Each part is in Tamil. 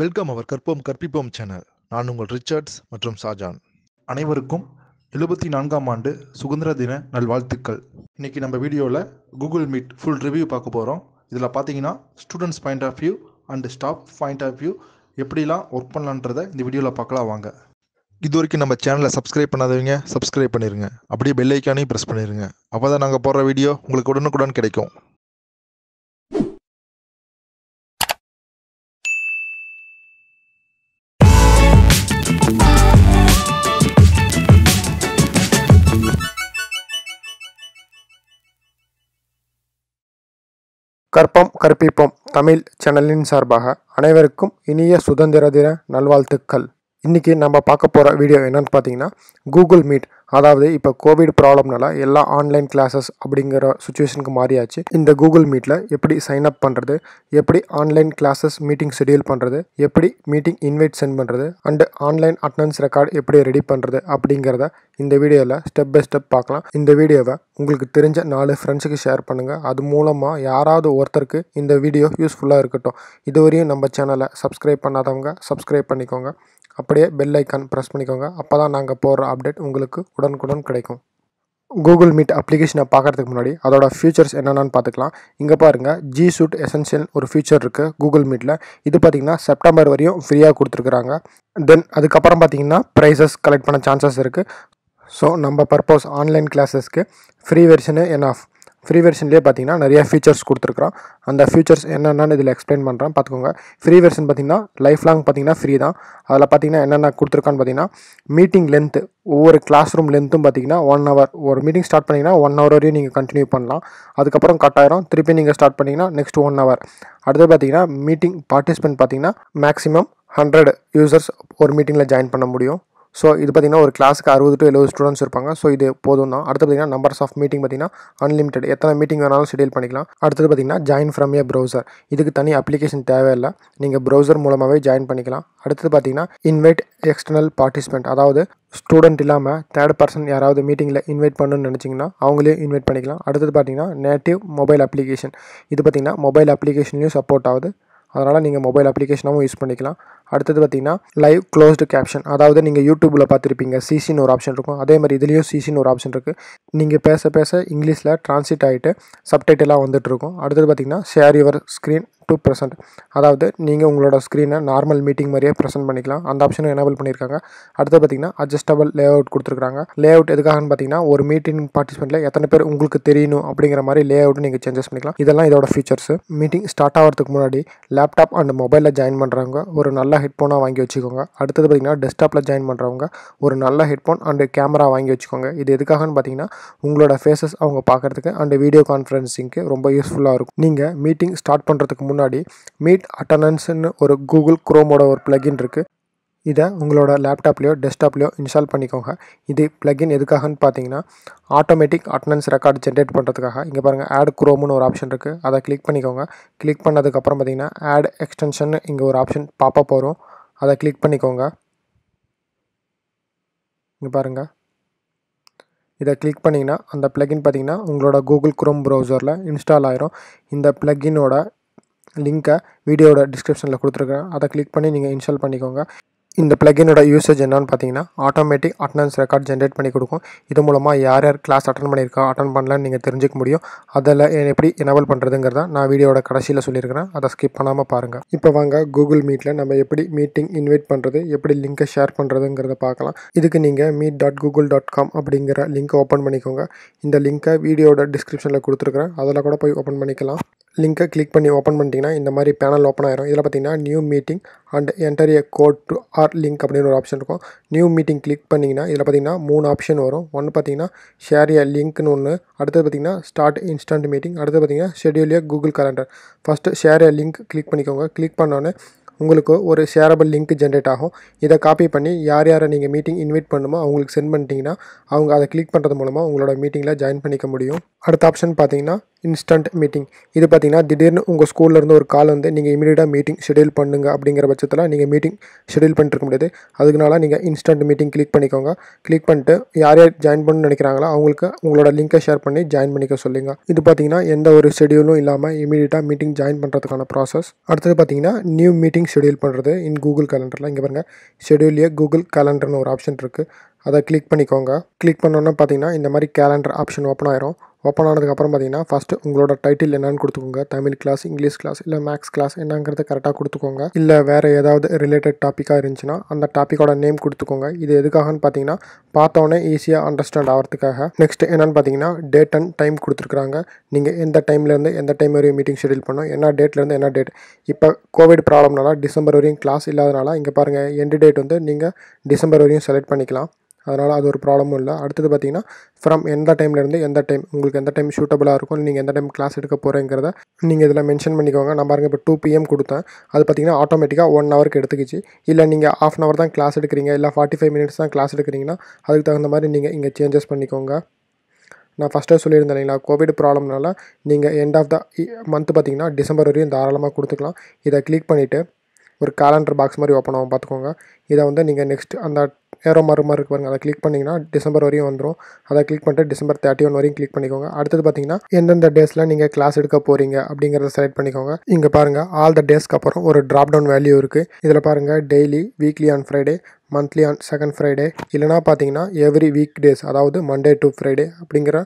வெல்கம் அவர் கற்போம் கற்பிப்போம் சேனல் நான் உங்கள் ரிச்சர்ட்ஸ் மற்றும் ஷாஜான் அனைவருக்கும் எழுபத்தி நான்காம் ஆண்டு சுதந்திர தின நல்வாழ்த்துக்கள் இன்றைக்கி நம்ம வீடியோவில் கூகுள் மீட் ஃபுல் ரிவ்யூ பார்க்க போகிறோம் இதில் பார்த்தீங்கன்னா students point of view and staff point of view எப்படிலாம் ஒர்க் பண்ணலான்றதை இந்த வீடியோவில் பார்க்கலாம் வாங்க இது வரைக்கும் நம்ம சேனலை சப்ஸ்கிரைப் பண்ணாதவங்க சப்ஸ்கிரைப் பண்ணிடுங்க அப்படியே பெல் ப்ரெஸ் பண்ணிடுங்க அப்போ தான் நாங்கள் போடுற வீடியோ உங்களுக்கு உடனுக்குடன் கிடைக்கும் கற்பம் கற்பிப்போம் தமிழ் சேனலின் சார்பாக அனைவருக்கும் இனிய சுதந்திர தின நல்வாழ்த்துக்கள் இன்றைக்கி நம்ம பார்க்க போகிற வீடியோ என்னென்னு பார்த்தீங்கன்னா கூகுள் மீட் அதாவது இப்போ கோவிட் ப்ராப்ளம்னால எல்லா ஆன்லைன் கிளாஸஸ் அப்படிங்கிற சுச்சுவேஷனுக்கு மாறியாச்சு இந்த கூகுள் மீட்டில் எப்படி சைன் அப் பண்ணுறது எப்படி ஆன்லைன் கிளாஸஸ் மீட்டிங் ஷெடியூல் பண்ணுறது எப்படி மீட்டிங் இன்வைட் சென்ட் பண்ணுறது அண்டு ஆன்லைன் அட்டண்டன்ஸ் ரெக்கார்டு எப்படி ரெடி பண்ணுறது அப்படிங்கிறத இந்த வீடியோவில் ஸ்டெப் பை ஸ்டெப் பார்க்கலாம் இந்த வீடியோவை உங்களுக்கு தெரிஞ்ச நாலு ஃப்ரெண்ட்ஸுக்கு ஷேர் பண்ணுங்கள் அது மூலமாக யாராவது ஒருத்தருக்கு இந்த வீடியோ யூஸ்ஃபுல்லாக இருக்கட்டும் இதுவரையும் நம்ம சேனலை சப்ஸ்கிரைப் பண்ணாதவங்க சப்ஸ்கிரைப் பண்ணிக்கோங்க அப்படியே பெல் ஐக்கான் ப்ரெஸ் பண்ணிக்கோங்க அப்போ தான் நாங்கள் போடுற அப்டேட் உங்களுக்கு உடனுக்குடன் கிடைக்கும் கூகுள் மீட் அப்ளிகேஷனை பார்க்குறதுக்கு முன்னாடி அதோட ஃபியூச்சர்ஸ் என்னென்னு பார்த்துக்கலாம் இங்கே பாருங்கள் ஜி சூட் எசென்ஷியல் ஒரு ஃபியூச்சர் இருக்குது கூகுள் மீட்டில் இது பார்த்திங்கன்னா செப்டம்பர் வரையும் ஃப்ரீயாக கொடுத்துருக்குறாங்க தென் அதுக்கப்புறம் பார்த்திங்கன்னா ப்ரைஸஸ் கலெக்ட் பண்ண சான்சஸ் இருக்குது ஸோ நம்ம பர்பஸ் ஆன்லைன் கிளாஸஸ்க்கு ஃப்ரீ வெர்ஷனு என் ஆஃப் ஃப்ரீ வெர்ஷன்லேயே பார்த்தீங்கன்னா நிறைய ஃபீச்சர்ஸ் கொடுத்துருக்குறான் அந்த ஃபீச்சர்ஸ் என்னென்னு இதில் எக்ஸ்பிளைன் பண்ணுறான் பார்த்துக்கோங்க ஃப்ரீ வெர்ஷன் பார்த்திங்கன்னா லைஃப் லாங் பார்த்திங்கன்னா ஃப்ரீ தான் அதில் பார்த்திங்கன்னா என்னென்ன கொடுத்துருக்கான்னு பார்த்திங்கன்னா மீட்டிங் லென்த்து ஒவ்வொரு கிளாஸ் ரூம் லென்த்தும் பார்த்திங்கன்னா ஒன் ஹவர் ஒரு மீட்டிங் ஸ்டார்ட் பண்ணிங்கன்னா ஒன் ஹவர் வரையும் நீங்கள் கண்டினியூ பண்ணலாம் அதுக்கப்புறம் கட் திருப்பி நீங்கள் ஸ்டார்ட் பண்ணிங்கன்னா நெக்ஸ்ட் ஒன் ஹவர் அடுத்து பார்த்திங்கன்னா மீட்டிங் பார்ட்டிசிபென்ட் பார்த்திங்கன்னா மேக்ஸிமம் ஹண்ட்ரட் யூசர்ஸ் ஒரு மீட்டிங்கில் ஜாயின் பண்ண முடியும் ஸோ இது பார்த்திங்கன்னா ஒரு கிளாஸுக்கு அறுபது டு எழுபது ஸ்டூடெண்ட்ஸ் இருப்பாங்க ஸோ இது போதும் தான் அடுத்து பார்த்திங்கன்னா நம்பர்ஸ் ஆஃப் மீட்டிங் பார்த்திங்கன்னா அன்லிமிட்டெட் எத்தனை மீட்டிங் வேணாலும் ஷெடியூல் பண்ணிக்கலாம் அடுத்தது பார்த்திங்கன்னா ஜாயின் ஃப்ரம் ஏ ப்ரௌசர் இதுக்கு தனி அப்ளிகேஷன் தேவையில்லை நீங்கள் ப்ரௌசர் மூலமாகவே ஜாயின் பண்ணிக்கலாம் அடுத்தது பார்த்திங்கன்னா இன்வைட் எக்ஸ்டர்னல் பார்ட்டிசிபெண்ட் அதாவது ஸ்டூடெண்ட் இல்லாமல் தேர்ட் பர்சன் யாராவது மீட்டிங்கில் இன்வைட் பண்ணணும்னு நினச்சிங்கன்னா அவங்களே இன்வைட் பண்ணிக்கலாம் அடுத்தது பார்த்திங்கன்னா நேட்டிவ் மொபைல் அப்ளிகேஷன் இது பார்த்திங்கன்னா மொபைல் அப்ளிகேஷன்லேயும் சப்போர்ட் ஆகுது அதனால் நீங்கள் மொபைல் அப்ளிகேஷனாகவும் யூஸ் பண்ணிக்கலாம் அடுத்தது பார்த்திங்கன்னா லைவ் க்ளோஸ்டு கேப்ஷன் அதாவது நீங்கள் யூடியூப்பில் பார்த்துருப்பீங்க சிசின்னு ஒரு ஆப்ஷன் இருக்கும் அதே மாதிரி இதுலேயும் சிசின்னு ஒரு ஆப்ஷன் இருக்குது நீங்கள் பேச பேச இங்கிலீஷில் ட்ரான்ஸ்லேட் ஆகிட்டு சப்டைட்டெல்லாம் வந்துட்டுருக்கும் அடுத்தது பார்த்திங்கன்னா share your screen to present அதாவது நீங்கள் உங்களோட ஸ்க்ரீனை நார்மல் மீட்டிங் மாதிரியே ப்ரெசென்ட் பண்ணிக்கலாம் அந்த ஆப்ஷனும் எனபிள் பண்ணியிருக்காங்க அடுத்து பார்த்தீங்கன்னா அட்ஜஸ்டபிள் லே அவுட் கொடுத்துருக்காங்க லே அவுட் எதுக்காகன்னு பார்த்தீங்கன்னா ஒரு மீட்டிங் பார்ட்டிசிபெண்ட்டில் எத்தனை பேர் உங்களுக்கு தெரியணும் அப்படிங்கிற மாதிரி லே அவுட் நீங்கள் சேஞ்சஸ் பண்ணிக்கலாம் இதெல்லாம் இதோட ஃபீச்சர்ஸ் மீட்டிங் ஸ்டார்ட் ஆகிறதுக்கு முன்னாடி லேப்டாப் அண்ட் மொபைலில் ஜாயின் பண்ணுறவங்க ஒரு நல்ல ஹெட்ஃபோனாக வாங்கி வச்சுக்கோங்க அடுத்தது பார்த்தீங்கன்னா டெஸ்க்டாப்பில் ஜாயின் பண்ணுறவங்க ஒரு நல்ல ஹெட்ஃபோன் அண்டு கேமரா வாங்கி வச்சுக்கோங்க இது எதுக்காகன்னு பார்த்தீங்கன்னா உங்களோட ஃபேஸஸ் அவங்க பார்க்குறதுக்கு அண்டு வீடியோ கான்ஃபரன்சிங்க்கு ரொம்ப யூஸ்ஃபுல்லாக இருக்கும் நீங்கள் மீட்டிங் ஸ்டார்ட் பண்ணுறதுக்கு முன்னாடி முன்னாடி மீட் அட்டனன்ஸ்னு ஒரு கூகுள் குரோமோட ஒரு பிளகின் இருக்குது இதை உங்களோட லேப்டாப்லேயோ டெஸ்க்டாப்லேயோ இன்ஸ்டால் பண்ணிக்கோங்க இது ப்ளகின் எதுக்காகன்னு பார்த்தீங்கன்னா ஆட்டோமேட்டிக் அட்டனன்ஸ் ரெக்கார்டு ஜென்ரேட் பண்ணுறதுக்காக இங்கே பாருங்கள் ஆட் குரோம்னு ஒரு ஆப்ஷன் இருக்குது அதை கிளிக் பண்ணிக்கோங்க கிளிக் பண்ணதுக்கப்புறம் பார்த்தீங்கன்னா ஆட் எக்ஸ்டென்ஷன் இங்கே ஒரு ஆப்ஷன் பாப்பப் போகிறோம் அதை கிளிக் பண்ணிக்கோங்க இங்கே பாருங்கள் இதை கிளிக் பண்ணிங்கன்னா அந்த ப்ளகின் பார்த்திங்கன்னா உங்களோட கூகுள் குரோம் ப்ரௌசரில் இன்ஸ்டால் ஆயிரும் இந்த ப்ளகினோட லிங்க்கை வீடியோட டிஸ்கிரிப்ஷனில் கொடுத்துருக்கேன் அதை கிளிக் பண்ணி நீங்கள் இன்ஸ்டால் பண்ணிக்கோங்க இந்த பிளகினோட யூசேஜ் என்னன்னு பார்த்தீங்கன்னா ஆட்டோமேட்டிக் அட்டனன்ஸ் ரெக்கார்ட் ஜென்ரேட் பண்ணி கொடுக்கும் இது மூலமாக யார் யார் கிளாஸ் அட்டன் பண்ணியிருக்கா அட்டன் பண்ணலன்னு நீங்கள் தெரிஞ்சிக்க முடியும் அதில் எப்படி எனபல் பண்ணுறதுங்கிறத நான் வீடியோட கடைசியில் சொல்லியிருக்கிறேன் அதை ஸ்கிப் பண்ணாமல் பாருங்கள் இப்போ வாங்க கூகுள் மீட்டில் நம்ம எப்படி மீட்டிங் இன்வைட் பண்ணுறது எப்படி லிங்க்கை ஷேர் பண்ணுறதுங்கிறத பார்க்கலாம் இதுக்கு நீங்கள் meet dot Google dot com அப்படிங்கிற லிங்க்கை ஓப்பன் பண்ணிக்கோங்க இந்த லிங்க்கை வீடியோட டிஸ்கிரிப்ஷனில் கொடுத்துருக்குறேன் அதில் கூட போய் ஓப்பன் பண்ணிக்கலாம் லிங்க்கை கிளிக் பண்ணி ஓப்பன் பண்ணிட்டீங்கன்னா இந்த மாதிரி பேனல் ஓப்பன் ஆயிரும் இதில் பார்த்தீங்கன்னா new meeting and enter a code to or link அப்படின்னு ஒரு ஆப்ஷன் இருக்கும் நியூ மீட்டிங் கிளிக் பண்ணிங்கன்னா இதில் பார்த்தீங்கன்னா மூணு ஆப்ஷன் வரும் ஒன்று பார்த்தீங்கன்னா ஷேர் ஏ லிங்க்னு ஒன்று அடுத்தது பார்த்தீங்கன்னா ஸ்டார்ட் இன்ஸ்டன்ட் மீட்டிங் அடுத்து பார்த்தீங்கன்னா schedule a Google calendar first share a link click பண்ணிக்கோங்க கிளிக் பண்ணோன்னே உங்களுக்கு ஒரு ஷேரபிள் லிங்க் ஜென்ரேட் ஆகும் இதை காப்பி பண்ணி யார் யாரை நீங்கள் மீட்டிங் இன்வைட் பண்ணுமோ அவங்களுக்கு சென்ட் பண்ணிட்டீங்கன்னா அவங்க அதை கிளிக் பண்ணுறது மூலமாக உங்களோட மீட்டிங்கில் ஜாயின் பண்ணிக்க முடியும் அடுத்த ஆப்ஷன் பார்த்தீங்கன்னா இன்ஸ்டன்ட் மீட்டிங் இது பார்த்தீங்கன்னா திடீர்னு உங்கள் ஸ்கூல்லேருந்து ஒரு கால் வந்து நீங்கள் இமீடியட்டாக மீட்டிங் ஷெடியூல் பண்ணுங்கள் அப்படிங்கிற பட்சத்தில் நீங்கள் மீட்டிங் ஷெடியூல் பண்ணிருக்க முடியாது அதுக்குனால நீங்கள் இன்ஸ்டன்ட் மீட்டிங் கிளிக் பண்ணிக்கோங்க கிளிக் பண்ணிட்டு யார் யார் ஜாயின் பண்ணணும்னு நினைக்கிறாங்களோ அவங்களுக்கு உங்களோட லிங்க்கை ஷேர் பண்ணி ஜாயின் பண்ணிக்க சொல்லுங்க இது பார்த்தீங்கன்னா எந்த ஒரு ஷெடியூலும் இல்லாமல் இமீடியட்டாக மீட்டிங் ஜாயின் பண்ணுறதுக்கான ப்ராசஸ் அடுத்தது பார்த்தீங்கன்னா நியூ மீட்டிங் ஷெடியூல் பண்ணுறது இன் கூகுள் கேலண்டரில் இங்கே பாருங்கள் ஷெடியூல்லையே கூகுள் கேலண்டர்னு ஒரு ஆப்ஷன் இருக்குது அதை கிளிக் பண்ணிக்கோங்க கிளிக் பண்ணோன்னா பார்த்தீங்கன்னா இந்த மாதிரி கேலண்டர் ஆப்ஷன் ஓப்பன் ஆயிரும் ஓப்பன் ஆனதுக்கப்புறம் பார்த்தீங்கன்னா ஃபஸ்ட்டு உங்களோட டைட்டில் என்னன்னு கொடுத்துக்கோங்க தமிழ் கிளாஸ் இங்கிலீஷ் கிளாஸ் இல்லை மேக்ஸ் கிளாஸ் என்னங்கிறத கரெக்டாக கொடுத்துக்கோங்க இல்லை வேறு ஏதாவது ரிலேட்டட் டாப்பிக்காக இருந்துச்சுன்னா அந்த டாப்பிக்கோட நேம் கொடுத்துக்கோங்க இது எதுக்காகன்னு பார்த்தீங்கன்னா பார்த்தோன்னே ஈஸியாக அண்டர்ஸ்டாண்ட் ஆகிறதுக்காக நெக்ஸ்ட் என்னென்னு பார்த்தீங்கன்னா டேட் அண்ட் டைம் கொடுத்துருக்குறாங்க நீங்கள் எந்த டைம்லேருந்து எந்த டைம் வரையும் மீட்டிங் ஷெடியூல் பண்ணோம் என்ன டேட்லேருந்து என்ன டேட் இப்போ கோவிட் ப்ராப்ளம்னால டிசம்பர் வரையும் கிளாஸ் இல்லாதனால இங்கே பாருங்கள் எண்டு டேட் வந்து நீங்கள் டிசம்பர் வரையும் செலக்ட் பண்ணிக்கலாம் அதனால் அது ஒரு ப்ராப்ளமும் இல்லை அடுத்தது பார்த்திங்கன்னா ஃப்ரம் எந்த டைம்லேருந்து எந்த டைம் உங்களுக்கு எந்த டைம் ஷூட்டபுளாக இருக்கும் நீங்கள் எந்த டைம் கிளாஸ் எடுக்க போகிறேங்கிறத நீங்கள் இதில் மென்ஷன் பண்ணிக்கோங்க நான் பாருங்கள் இப்போ டூ பிஎம் கொடுத்தேன் அது பார்த்திங்கன்னா ஆட்டோமேட்டிக்காக ஒன் ஹவருக்கு எடுத்துக்கிச்சு இல்லை நீங்கள் ஆஃப் அன் ஹவர் தான் கிளாஸ் எடுக்கிறீங்க இல்லை ஃபார்ட்டி ஃபைவ் மினிட்ஸ் தான் கிளாஸ் எடுக்கிறீங்கன்னா அதுக்கு தகுந்த மாதிரி நீங்கள் இங்கே சேஞ்சஸ் பண்ணிக்கோங்க நான் ஃபஸ்ட்டே சொல்லியிருந்தேன் இல்லைங்களா கோவிட் ப்ராப்ளம்னால நீங்கள் எண்ட் ஆஃப் த மந்த் பார்த்தீங்கன்னா டிசம்பர் வரையும் தாராளமாக கொடுத்துக்கலாம் இதை கிளிக் பண்ணிவிட்டு ஒரு கேலண்டர் பாக்ஸ் மாதிரி ஓப்பன் ஆகும் பார்த்துக்கோங்க இதை வந்து நீங்கள் நெக்ஸ்ட் அந்த ஏரோ மாறு மாதிரி இருக்கு பாருங்கள் அதை கிளிக் பண்ணிங்கன்னா டிசம்பர் வரையும் வந்துடும் அதை கிளிக் பண்ணிட்டு டிசம்பர் தேர்ட்டி ஒன் வரையும் கிளிக் பண்ணிக்கோங்க அடுத்தது பார்த்தீங்கன்னா எந்தெந்த டேஸில் நீங்கள் கிளாஸ் எடுக்க போகிறீங்க அப்படிங்கிறத செலக்ட் பண்ணிக்கோங்க இங்கே பாருங்கள் ஆல் த டேஸ்க்கு அப்புறம் ஒரு ட்ராப் டவுன் வேல்யூ இருக்குது இதில் பாருங்கள் daily weekly on Friday monthly on second Friday இல்லைனா பார்த்தீங்கன்னா எவ்ரி வீக் டேஸ் அதாவது மண்டே டு ஃப்ரைடே அப்படிங்கிற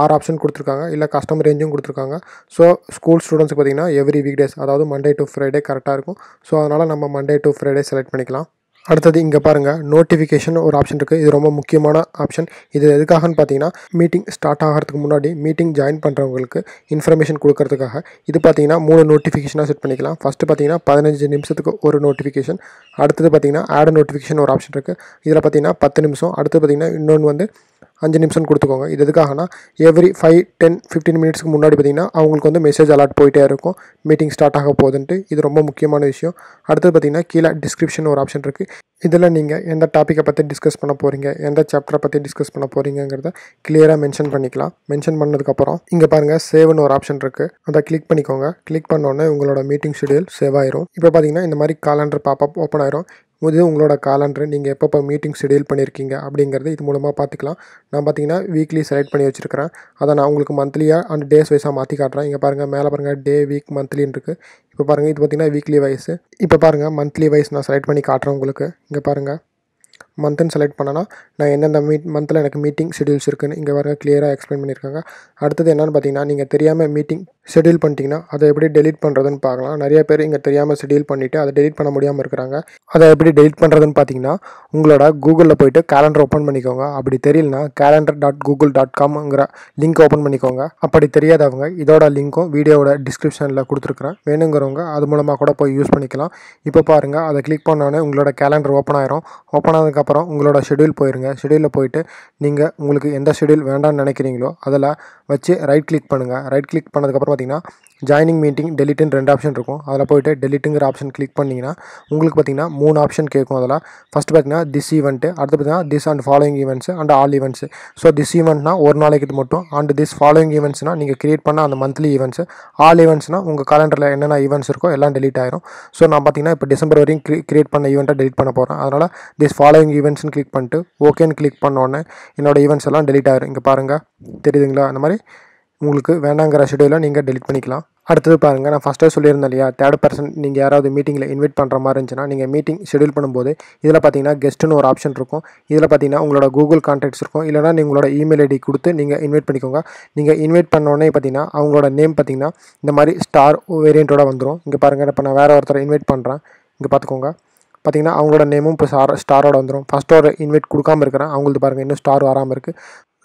ஆறு ஆப்ஷன் கொடுத்துருக்காங்க இல்லை கஸ்டமர் ரேஞ்சும் கொடுத்துருக்காங்க ஸோ ஸ்கூல் ஸ்டூடெண்ட்ஸ் பார்த்திங்கன்னா எவ்ரி வீக் டேஸ் அதாவது மண்டே டு ஃப்ரைடே கரெக்டாக இருக்கும் ஸோ அதனால் நம்ம மண்டே டு ஃப்ரைடே செலக்ட் பண்ணிக்கலாம் அடுத்தது இங்கே பாருங்கள் நோட்டிஃபிகேஷன் ஒரு ஆப்ஷன் இருக்குது இது ரொம்ப முக்கியமான ஆப்ஷன் இது எதுக்காகன்னு பார்த்தீங்கன்னா மீட்டிங் ஸ்டார்ட் ஆகிறதுக்கு முன்னாடி மீட்டிங் ஜாயின் பண்ணுறவங்களுக்கு இன்ஃபர்மேஷன் கொடுக்கறதுக்காக இது பார்த்தீங்கன்னா மூணு நோட்டிஃபிகேஷனாக செட் பண்ணிக்கலாம் ஃபஸ்ட்டு பார்த்தீங்கன்னா பதினஞ்சு நிமிஷத்துக்கு ஒரு நோட்டிஃபிகேஷன் அடுத்தது பார்த்தீங்கன்னா ஆட் நோட்டிஃபிகேஷன் ஒரு ஆப்ஷன் இருக்குது இதில் பார்த்தீங்கன்னா பத்து நிமிஷம் அடுத்து பார்த்தீங்கன்னா இன்னொன்று வந்து அஞ்சு நிமிஷம் கொடுத்துக்கோங்க இது எதுக்காகனா எவ்ரி ஃபைவ் டென் ஃபிஃப்டீன் மினிட்ஸ்க்கு முன்னாடி பார்த்திங்கன்னா அவங்களுக்கு வந்து மெசேஜ் அலாட் போயிட்டே இருக்கும் மீட்டிங் ஸ்டார்ட் ஆக போகுதுன்ட்டு இது ரொம்ப முக்கியமான விஷயம் அடுத்தது பார்த்திங்கன்னா கீழே டிஸ்கிரிப்ஷன் ஒரு ஆப்ஷன் இருக்குது இதில் நீங்கள் எந்த டாப்பிக்கை பற்றி டிஸ்கஸ் பண்ண போகிறீங்க எந்த சாப்டரை பற்றி டிஸ்கஸ் பண்ண போகிறீங்கிறத கிளியராக மென்ஷன் பண்ணிக்கலாம் மென்ஷன் பண்ணதுக்கப்புறம் இங்கே பாருங்கள் சேவ்னு ஒரு ஆப்ஷன் இருக்குது அதை கிளிக் பண்ணிக்கோங்க கிளிக் பண்ணோடனே உங்களோட மீட்டிங் ஷெடியூல் சேவ் ஆயிரும் இப்போ பார்த்தீங்கன்னா இந்த மாதிரி காலண்டர் பாப்பப் ஓப்பன் ஆயிரும் இது உங்களோட காலண்டர் நீங்கள் எப்பப்போ மீட்டிங் ஷெடியூல் பண்ணியிருக்கீங்க அப்படிங்கிறது இது மூலமாக பார்த்துக்கலாம் நான் பார்த்தீங்கன்னா வீக்லி செலக்ட் பண்ணி வச்சுருக்கிறேன் அதை நான் உங்களுக்கு மந்த்லியாக அண்ட் டேஸ் வைஸாக மாற்றி காட்டுறேன் இங்கே பாருங்கள் மேலே பாருங்கள் டே வீக் மந்த்லின்னு இருக்குது இப்போ பாருங்கள் இது பார்த்திங்கன்னா வீக்லி வைஸு இப்போ பாருங்கள் மந்த்லி வைஸ் நான் செலக்ட் பண்ணி காட்டுறேன் உங்களுக்கு இங்கே பாருங்கள் மந்த்துன்னு செலக்ட் பண்ணனா நான் எந்தெந்த மீட் மந்தில் எனக்கு மீட்டிங் ஷெடியூல்ஸ் இருக்குதுன்னு இங்கே வர கிளியராக எக்ஸ்பிளைன் பண்ணியிருக்காங்க அடுத்தது என்னென்னு பார்த்தீங்கன்னா நீங்கள் தெரியாமல் மீட்டிங் ஷெடியூல் பண்ணிட்டீங்கன்னா அதை எப்படி டெலிட் பண்ணுறதுன்னு பார்க்கலாம் நிறைய பேர் இங்கே தெரியாமல் ஷெடியூல் பண்ணிவிட்டு அதை டெலிட் பண்ண முடியாமல் இருக்கிறாங்க அதை எப்படி டெலிட் பண்ணுறதுன்னு பார்த்தீங்கன்னா உங்களோட கூகுளில் போய்ட்டு கேலண்டர் ஓப்பன் பண்ணிக்கோங்க அப்படி தெரியலனா கேலண்டர் டாட் கூகுள் டாட் காம்ங்கிற லிங்க் ஓப்பன் பண்ணிக்கோங்க அப்படி தெரியாதவங்க இதோட லிங்க்கும் வீடியோட டிஸ்கிரிப்ஷனில் கொடுத்துருக்குறேன் வேணுங்கிறவங்க அது மூலமாக கூட போய் யூஸ் பண்ணிக்கலாம் இப்போ பாருங்கள் அதை கிளிக் பண்ணோன்னே உங்களோட கேலண்டர் ஓப்பன் ஆயிரும் ஓப்பன் ஆனதுக்கப்புறம் உங்களோட ஷெடியூல் போயிருங்க ஷெடியூலில் போயிட்டு நீங்கள் உங்களுக்கு எந்த ஷெடியூல் வேண்டாம்னு நினைக்கிறீங்களோ அதில் வச்சு ரைட் கிளிக் பண்ணுங்கள் ரைட் கிளிக் பண்ணதுக்கப்புறம் பார்த்தீங்கன்னா ஜாயினிங் மீட்டிங் டெலிட்டுன்னு ரெண்டு ஆப்ஷன் இருக்கும் அதில் போய்ட்டு டெலிட்டுங்கிற ஆப்ஷன் கிளிக் பண்ணிங்கன்னா உங்களுக்கு பார்த்தீங்கன்னா மூணு ஆப்ஷன் கேட்கும் அதில் ஃபஸ்ட்டு பார்த்தீங்கன்னா திஸ் ஈவெண்ட்டு அடுத்து பார்த்தீங்கன்னா this and following events and all events so this ஈவெண்ட்னா ஒரு நாளைக்கு மட்டும் அண்ட் திஸ் ஃபாலோயிங் ஈவெண்ட்ஸ்னால் நீங்கள் க்ரியேட் பண்ண அந்த மந்த்லி ஈவெண்ட்ஸ் ஆல் ஈவெண்ட்ஸ்னால் உங்கள் காலண்டரில் என்னென்ன ஈவெண்ட்ஸ் இருக்கோ எல்லாம் டெலிட் ஆயிரும் ஸோ நான் பார்த்தீங்கன்னா இப்போ டிசம்பர் வரையும் கிரியேட் பண்ண ஈவெண்ட்டை டெலிட் பண்ண போகிறேன் அதனால் திஸ் ஃபாலோயிங் ஈவெண்ட்ஸ்னு கிளிக் பண்ணிட்டு ஓகேன்னு கிளிக் பண்ணோடனே என்னோடய ஈவெண்ட்ஸ் எல்லாம் டெலிட் ஆயிரும் இங்கே பாருங்கள் தெரியுதுங்களா அந்த மாதிரி உங்களுக்கு வேணாங்கிற ஷெடியூலை நீங்கள் டெலிட் பண்ணிக்கலாம் அடுத்தது பாருங்கள் நான் ஃபஸ்ட்டே சொல்லியிருந்தேன் இல்லையா தேர்ட் பர்சன் நீங்கள் யாராவது மீட்டிங்கில் இன்வைட் பண்ணுற மாதிரி இருந்துச்சுன்னா நீங்கள் மீட்டிங் ஷெடியூல் பண்ணும்போது இதில் பார்த்தீங்கன்னா கெஸ்ட்டுன்னு ஒரு ஆப்ஷன் இருக்கும் இதில் பார்த்தீங்கன்னா உங்களோட கூகுள் கான்டாக்ட்ஸ் இருக்கும் இல்லைனா நீங்களோட இமெயில் ஐடி கொடுத்து நீங்கள் இன்வைட் பண்ணிக்கோங்க நீங்கள் இன்வைட் பண்ணோடனே பார்த்தீங்கன்னா அவங்களோட நேம் பார்த்தீங்கன்னா இந்த மாதிரி ஸ்டார் வேரியண்ட்டோட வந்துடும் இங்கே பாருங்கள் இப்போ நான் வேறு ஒருத்தர் இன்வைட் பண்ணுறேன் இங்கே பார்த்துக்கோங்க பார்த்திங்கன்னா அவங்களோட நேமும் இப்போ ஸ்டாரோட வந்துடும் ஃபஸ்ட்டோட இன்வைட் கொடுக்காமல் இருக்கிறேன் அவங்களுக்கு பாருங்கள் இன்னும் ஸ்டார் வராமல் இருக்குது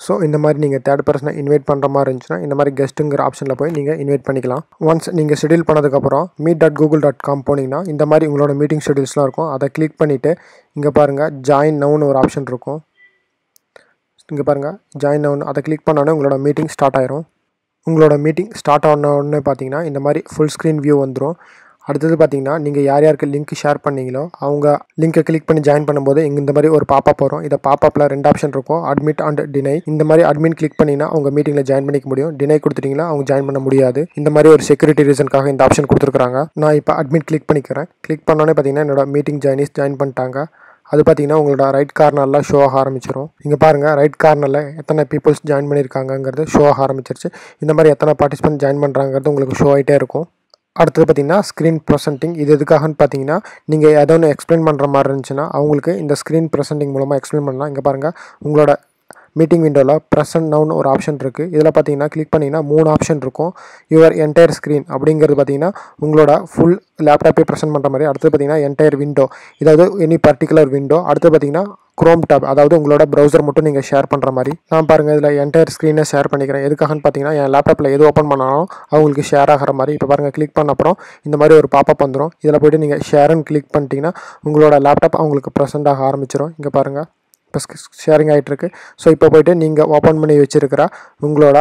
ஸோ இந்த மாதிரி நீங்கள் தேர்ட் பர்சனை இன்வைட் பண்ணுற மாதிரி இருந்துச்சுன்னா இந்த மாதிரி கெஸ்ட்டுங்கிற ஆப்ஷனில் போய் நீங்கள் இன்வைட் பண்ணிக்கலாம் ஒன்ஸ் நீங்கள் ஷெடியூல் பண்ணதுக்கப்புறம் meet dot Google dot com போனீங்கன்னா இந்த மாதிரி உங்களோட மீட்டிங் ஷெடியூல்ஸ்லாம் இருக்கும் அதை கிளிக் பண்ணிவிட்டு இங்கே பாருங்கள் ஜாயின் நவுன்னு ஒரு ஆப்ஷன் இருக்கும் இங்கே பாருங்கள் ஜாயின் நவுன் அதை கிளிக் பண்ணோன்னே உங்களோட மீட்டிங் ஸ்டார்ட் ஆயிரும் உங்களோட மீட்டிங் ஸ்டார்ட் ஆன உடனே பார்த்தீங்கன்னா இந்த மாதிரி ஃபுல் ஸ்க்ரீன் வியூ வந்துடும் அடுத்தது பார்த்தீங்கன்னா நீங்கள் யார் யாருக்கு லிங்க் ஷேர் பண்ணீங்களோ அவங்க லிங்க்கை கிளிக் பண்ணி ஜாயின் பண்ணும்போது இங்கே இந்த மாதிரி ஒரு பாப்பா போகிறோம் இதை பாப்பாப்பில் ரெண்டு ஆப்ஷன் இருக்கும் அட்மிட் அண்ட் டினை இந்த மாதிரி அட்மிட் கிளிக் பண்ணிங்கன்னா அவங்க மீட்டிங்கில் ஜாயின் பண்ணிக்க முடியும் டினை கொடுத்துட்டிங்கன்னா அவங்க ஜாயின் பண்ண முடியாது இந்த மாதிரி ஒரு செக்யூரிட்டி ரீசனுக்காக இந்த ஆப்ஷன் கொடுத்துருக்காங்க நான் இப்போ அட்மிட் கிளிக் பண்ணிக்கிறேன் கிளிக் பண்ணோன்னே பார்த்தீங்கன்னா என்னோட மீட்டிங் ஜாயினிஸ் ஜாயின் பண்ணிட்டாங்க அது பார்த்தீங்கன்னா உங்களோட ரைட் கார்னர்லாம் ஷோ ஆக ஆரம்பிச்சிடும் இங்கே பாருங்கள் ரைட் கார்னரில் எத்தனை பீப்புள்ஸ் ஜாயின் பண்ணியிருக்காங்கங்கிறது ஷோ ஆக ஆரம்பிச்சிருச்சு இந்த மாதிரி எத்தனை பார்ட்டிசிபென்ட் ஜாயின் பண்ணுறாங்கிறது உங்களுக்கு ஷோ ஆகிட்டே இருக்கும் அடுத்தது பார்த்திங்கன்னா ஸ்க்ரீன் ப்ரெசன்ட்டிங் இது எதுக்காகனு பார்த்தீங்கன்னா நீங்கள் ஏதோ ஒன்று எக்ஸ்பிளைன் பண்ணுற மாதிரி இருந்துச்சுன்னா அவங்களுக்கு இந்த ஸ்க்ரீன் ப்ரெசென்ட்டிங் மூலமாக எக்ஸ்பிளைன் பண்ணலாம் இங்கே பாருங்கள் உங்களோட மீட்டிங் விண்டோவில் ப்ரெசன்ட் நவுன் ஒரு ஆப்ஷன் இருக்குது இதில் பார்த்தீங்கன்னா கிளிக் பண்ணிங்கன்னா மூணு ஆப்ஷன் இருக்கும் யுவர் என்டையர் ஸ்க்ரீன் அப்படிங்கிறது பார்த்தீங்கன்னா உங்களோட ஃபுல் லேப்டாப்பே ப்ரெசென்ட் பண்ணுற மாதிரி அடுத்து பார்த்தீங்கன்னா என்டையர் விண்டோ இதாவது எனி பர்டிகுலர் விண்டோ அடுத்து பார்த்தீங்கன்னா குரோம் டாப் அதாவது உங்களோட ப்ரௌசர் மட்டும் நீங்கள் ஷேர் பண்ணுற மாதிரி நான் பாருங்கள் இதில் என்டையர் ஸ்க்ரீனை ஷேர் பண்ணிக்கிறேன் எதுக்காகன்னு பார்த்தீங்கன்னா என் லேப்டாப்பில் எது ஓப்பன் பண்ணாலும் அவங்களுக்கு ஷேர் ஆகிற மாதிரி இப்போ பாருங்கள் கிளிக் பண்ண அப்புறம் இந்த மாதிரி ஒரு பாப்பப் வந்துடும் இதில் போய்ட்டு நீங்கள் ஷேர்னு கிளிக் பண்ணிட்டீங்கன்னா உங்களோட லேப்டாப் அவங்களுக்கு ப்ரெசென்ட் ஆக ஆரம்பிச்சிடும் இங்கே பாருங்கள் இப்போ ஷேரிங் இருக்குது ஸோ இப்போ போய்ட்டு நீங்கள் ஓப்பன் பண்ணி வச்சுருக்கிற உங்களோட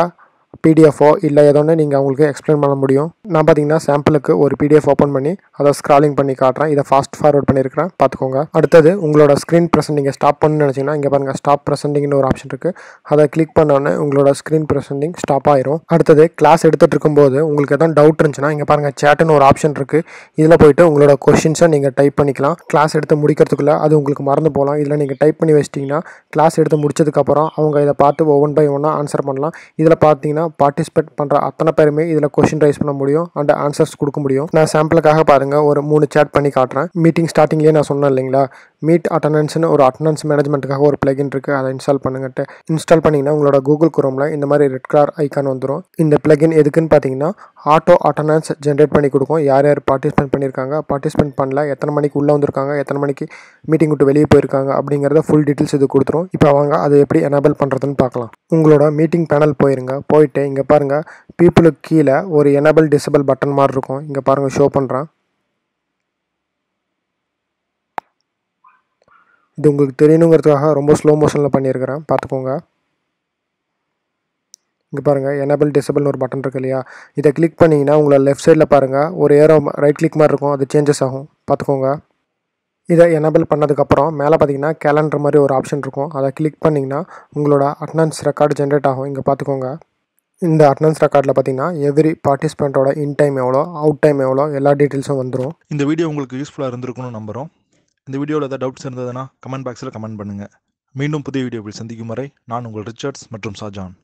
பிடிஎஃபோ இல்லை ஏதோ ஒன்று நீங்கள் அவங்களுக்கு எக்ஸ்பிளைன் பண்ண முடியும் நான் பார்த்தீங்கன்னா சாம்பிளுக்கு ஒரு பிடிஎஃப் ஓப்பன் பண்ணி அதை ஸ்க்ராலிங் பண்ணி காட்டுறேன் இதை ஃபாஸ்ட் ஃபார்வர்ட் பண்ணியிருக்கிறேன் பார்த்துக்கோங்க அடுத்தது உங்களோட ஸ்க்ரீன் ப்ரெசன்ட் நீங்கள் ஸ்டாப் பண்ணணும்னு நினச்சிங்கன்னா இங்கே பாருங்கள் ஸ்டாப் ப்ரெசென்டிங்னு ஒரு ஆப்ஷன் இருக்குது அதை கிளிக் பண்ணோடனே உங்களோட ஸ்க்ரீன் ப்ரெசண்டிங் ஸ்டாப் ஆயிரும் அடுத்தது கிளாஸ் எடுத்துகிட்டு இருக்கும்போது உங்களுக்கு எதாவது டவுட் இருந்துச்சுன்னா இங்கே பாருங்கள் சேட்டுன்னு ஒரு ஆப்ஷன் இருக்குது இதில் போயிட்டு உங்களோட கொஷின்ஸை நீங்கள் டைப் பண்ணிக்கலாம் கிளாஸ் எடுத்து முடிக்கிறதுக்குள்ளே அது உங்களுக்கு மறந்து போகலாம் இதில் நீங்கள் டைப் பண்ணி வச்சிட்டிங்கன்னா கிளாஸ் எடுத்து முடிச்சதுக்கப்புறம் அவங்க இதை பார்த்து ஒவ்வொன் பை ஒன்னாக ஆன்சர் பண்ணலாம் இதில் பார்த்தீங்கன்னா பார்த்தீங்கன்னா பார்ட்டிசிபேட் பண்ணுற அத்தனை பேருமே இதில் கொஷின் ரைஸ் பண்ண முடியும் அண்ட் ஆன்சர்ஸ் கொடுக்க முடியும் நான் சாம்பிளுக்காக பாருங்கள் ஒரு மூணு சேட் பண்ணி காட்டுறேன் மீட்டிங் ஸ்டார்டிங்லேயே நான் சொன்னேன் இல்லைங்களா மீட் அட்டண்டன்ஸ்னு ஒரு அட்டண்டன்ஸ் மேனேஜ்மெண்ட்டுக்காக ஒரு பிளகின் இருக்குது அதை இன்ஸ்டால் பண்ணுங்கட்டு இன்ஸ்டால் பண்ணிங்கன்னா உங்களோட கூகுள் குரோமில் இந்த மாதிரி ரெட் கலர் ஐக்கான் வந்துடும் இந்த பிளகின் எதுக்குன்னு பார்த்தீங்கன்னா ஆட்டோ அட்டண்டன்ஸ் ஜென்ரேட் பண்ணி கொடுக்கும் யார் யார் பார்ட்டிசிபேட் பண்ணியிருக்காங்க பார்ட்டிசிபேட் பண்ணல எத்தனை மணிக்கு உள்ளே வந்திருக்காங்க எத்தனை மணிக்கு மீட்டிங் விட்டு வெளியே போயிருக்காங்க அப்படிங்கிறத ஃபுல் டீட்டெயில்ஸ் இது கொடுத்துரும் இப்போ அவங்க அதை எப்படி எனேபிள் பண்ணுறதுன்னு பார்க்கலாம் உங்களோட மீட்டிங் பேனல் போயிருங்க போயிட்டு பண்ணிவிட்டு இங்கே பாருங்கள் பீப்புளுக்கு கீழே ஒரு எனபிள் டிசபிள் பட்டன் மாதிரி இருக்கும் இங்கே பாருங்கள் ஷோ பண்ணுறான் இது உங்களுக்கு தெரியணுங்கிறதுக்காக ரொம்ப ஸ்லோ மோஷனில் பண்ணியிருக்கிறேன் பார்த்துக்கோங்க இங்கே பாருங்கள் எனபிள் டிசபிள்னு ஒரு பட்டன் இருக்கு இல்லையா இதை கிளிக் பண்ணிங்கன்னா உங்களை லெஃப்ட் சைடில் பாருங்கள் ஒரு ஏரோ ரைட் கிளிக் மாதிரி இருக்கும் அது சேஞ்சஸ் ஆகும் பார்த்துக்கோங்க இதை எனபிள் பண்ணதுக்கப்புறம் மேலே பார்த்தீங்கன்னா கேலண்டர் மாதிரி ஒரு ஆப்ஷன் இருக்கும் அதை கிளிக் பண்ணிங்கன்னா உங்களோட அட்னான்ஸ் ரெக்கார்டு ஜென்ரேட் ஆகும் இங்கே பார்த்துக்கோங்க இந்த அட்டனன்ஸ் ரெக்கார்டில் பார்த்தீங்கன்னா எவ்ரி பார்ட்டிசிபெண்ட்டோட இன் டைம் எவ்வளோ அவுட் டைம் எவ்வளோ எல்லா டீட்டெயில்ஸும் வந்துடும் இந்த வீடியோ உங்களுக்கு யூஸ்ஃபுல்லாக இருந்திருக்கும்னு நம்புகிறோம் இந்த வீடியோவில் ஏதாவது டவுட்ஸ் இருந்ததுன்னா கமெண்ட் பாக்ஸில் கமெண்ட் பண்ணுங்கள் மீண்டும் புதிய வீடியோவில் சந்திக்கும் வரை நான் உங்கள் ரிச்சர்ட்ஸ் மற்றும் ஷாஜான்